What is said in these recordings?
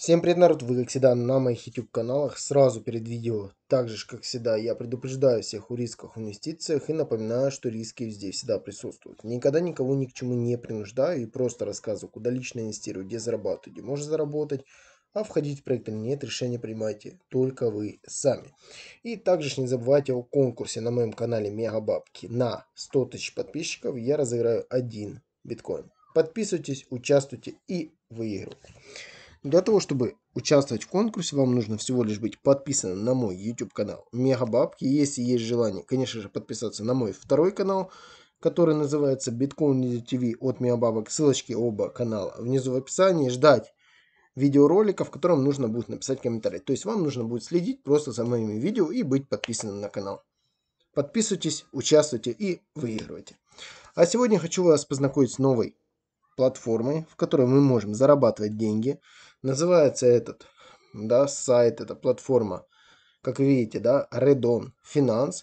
Всем привет, народ! Вы, как всегда, на моих YouTube-каналах. Сразу перед видео, так же, как всегда, я предупреждаю всех о рисках в инвестициях и напоминаю, что риски везде всегда присутствуют. Никогда никого ни к чему не принуждаю и просто рассказываю, куда лично инвестирую, где зарабатываю, где можно заработать, а входить в проект или нет, решение принимайте только вы сами. И также не забывайте о конкурсе на моем канале Мегабабки. На 100 тысяч подписчиков я разыграю один биткоин. Подписывайтесь, участвуйте и выигрывайте. Для того, чтобы участвовать в конкурсе, вам нужно всего лишь быть подписанным на мой YouTube канал Мегабабки. Если есть желание, конечно же, подписаться на мой второй канал, который называется Bitcoin TV от Мега Ссылочки оба канала внизу в описании. Ждать видеоролика, в котором нужно будет написать комментарий. То есть вам нужно будет следить просто за моими видео и быть подписанным на канал. Подписывайтесь, участвуйте и выигрывайте. А сегодня хочу вас познакомить с новой платформой, в которой мы можем зарабатывать деньги. Называется этот да, сайт, эта платформа, как вы видите, да, Redon Finance.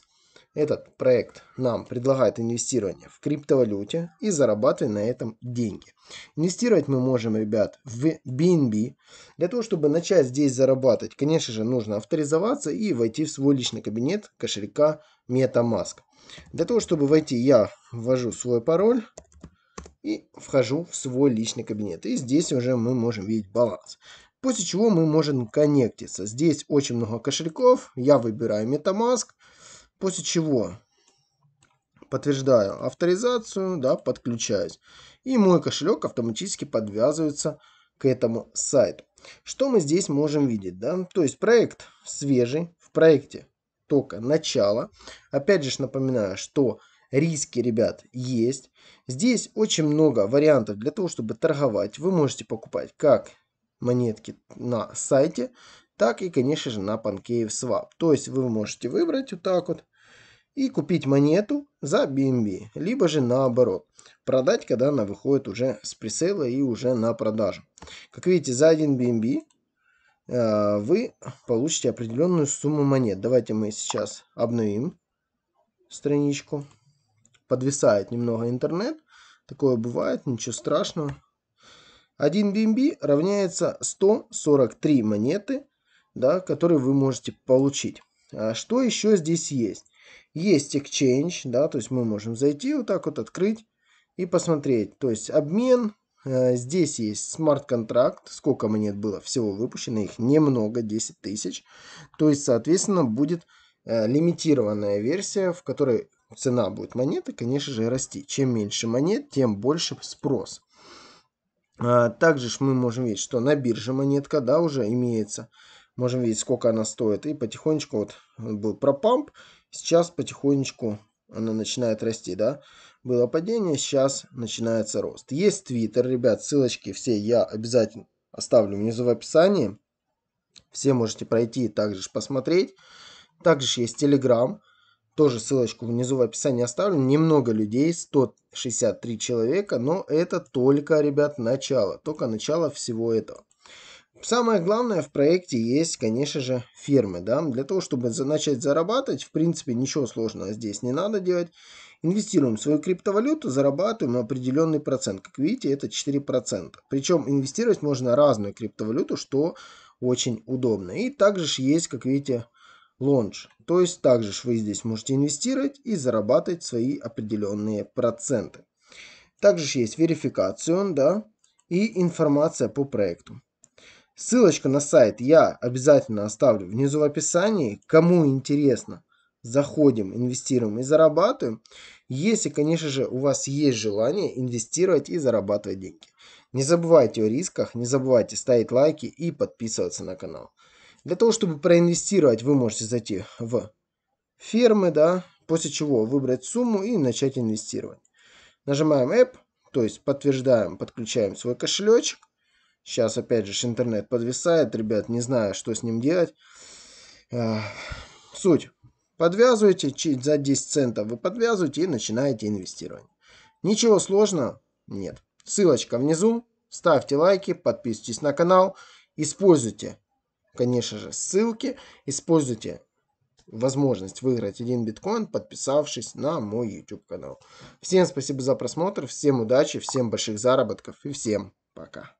Этот проект нам предлагает инвестирование в криптовалюте и зарабатывать на этом деньги. Инвестировать мы можем, ребят, в BNB. Для того, чтобы начать здесь зарабатывать, конечно же, нужно авторизоваться и войти в свой личный кабинет кошелька MetaMask. Для того, чтобы войти, я ввожу свой пароль и вхожу в свой личный кабинет. И здесь уже мы можем видеть баланс. После чего мы можем коннектиться. Здесь очень много кошельков. Я выбираю MetaMask. После чего подтверждаю авторизацию, да, подключаюсь. И мой кошелек автоматически подвязывается к этому сайту. Что мы здесь можем видеть? Да? То есть проект свежий, в проекте только начало. Опять же напоминаю, что Риски, ребят, есть. Здесь очень много вариантов для того, чтобы торговать. Вы можете покупать как монетки на сайте, так и, конечно же, на Pancave То есть вы можете выбрать вот так вот и купить монету за BNB, либо же наоборот, продать, когда она выходит уже с пресейла и уже на продажу. Как видите, за один BNB э, вы получите определенную сумму монет. Давайте мы сейчас обновим страничку подвисает немного интернет. Такое бывает, ничего страшного. 1 BNB равняется 143 монеты, да, которые вы можете получить. А что еще здесь есть? Есть exchange, да, то есть мы можем зайти вот так вот, открыть и посмотреть. То есть обмен, э, Здесь есть смарт-контракт, сколько монет было всего выпущено, их немного, 10 тысяч. То есть, соответственно, будет э, лимитированная версия, в которой цена будет монеты, конечно же, расти. Чем меньше монет, тем больше спрос. А, также мы можем видеть, что на бирже монетка, да, уже имеется. Можем видеть, сколько она стоит. И потихонечку, вот был пропамп, сейчас потихонечку она начинает расти, да. Было падение, сейчас начинается рост. Есть твиттер, ребят, ссылочки все я обязательно оставлю внизу в описании. Все можете пройти и также посмотреть. Также есть телеграм тоже ссылочку внизу в описании оставлю. Немного людей, 163 человека, но это только, ребят, начало. Только начало всего этого. Самое главное в проекте есть, конечно же, фермы. Да? Для того, чтобы начать зарабатывать, в принципе, ничего сложного здесь не надо делать. Инвестируем свою криптовалюту, зарабатываем определенный процент. Как видите, это 4%. Причем инвестировать можно разную криптовалюту, что очень удобно. И также же есть, как видите, лонж. То есть также вы здесь можете инвестировать и зарабатывать свои определенные проценты. Также есть верификация, да, и информация по проекту. Ссылочка на сайт я обязательно оставлю внизу в описании. Кому интересно, заходим, инвестируем и зарабатываем. Если, конечно же, у вас есть желание инвестировать и зарабатывать деньги. Не забывайте о рисках, не забывайте ставить лайки и подписываться на канал. Для того, чтобы проинвестировать, вы можете зайти в фермы, да, после чего выбрать сумму и начать инвестировать. Нажимаем App, то есть подтверждаем, подключаем свой кошелечек. Сейчас опять же интернет подвисает, ребят, не знаю, что с ним делать. А, суть. Подвязываете, за 10 центов вы подвязываете и начинаете инвестирование. Ничего сложного нет. Ссылочка внизу. Ставьте лайки, подписывайтесь на канал, используйте конечно же, ссылки. Используйте возможность выиграть один биткоин, подписавшись на мой YouTube канал. Всем спасибо за просмотр, всем удачи, всем больших заработков и всем пока.